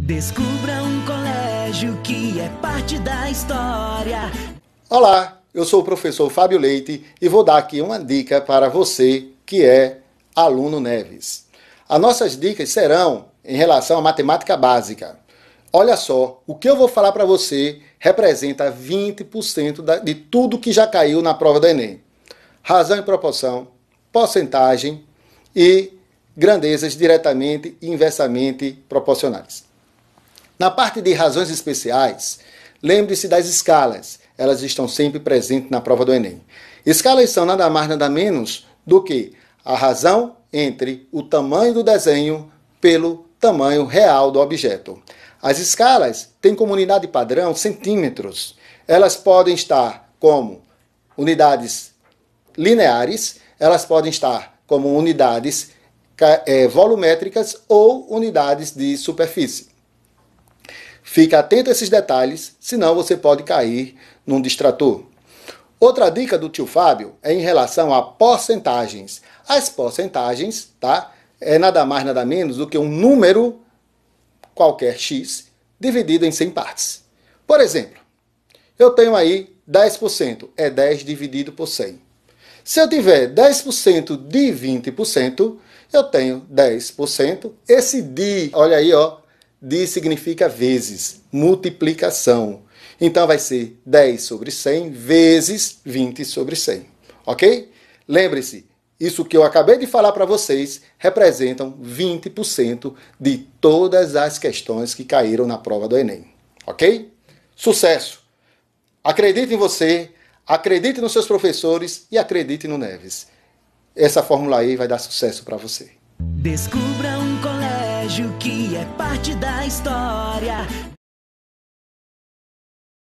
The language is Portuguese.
Descubra um colégio que é parte da história. Olá, eu sou o professor Fábio Leite e vou dar aqui uma dica para você que é aluno Neves. As nossas dicas serão em relação à matemática básica. Olha só, o que eu vou falar para você representa 20% de tudo que já caiu na prova do Enem. Razão e proporção, porcentagem e grandezas diretamente e inversamente proporcionais. Na parte de razões especiais, lembre-se das escalas. Elas estão sempre presentes na prova do Enem. Escalas são nada mais nada menos do que a razão entre o tamanho do desenho pelo tamanho real do objeto. As escalas têm como unidade padrão centímetros. Elas podem estar como unidades lineares, elas podem estar como unidades eh, volumétricas ou unidades de superfície. Fique atento a esses detalhes, senão você pode cair num distrator. Outra dica do tio Fábio é em relação a porcentagens. As porcentagens, tá? É nada mais, nada menos do que um número qualquer x dividido em 100 partes. Por exemplo, eu tenho aí 10%, é 10 dividido por 100. Se eu tiver 10% de 20%, eu tenho 10%. Esse de, olha aí, ó, d significa vezes, multiplicação. Então vai ser 10 sobre 100 vezes 20 sobre 100, ok? Lembre-se, isso que eu acabei de falar para vocês representam 20% de todas as questões que caíram na prova do Enem, ok? Sucesso! Acredite em você, acredite nos seus professores e acredite no Neves. Essa fórmula aí vai dar sucesso para você. Descubra um colégio que é parte da história.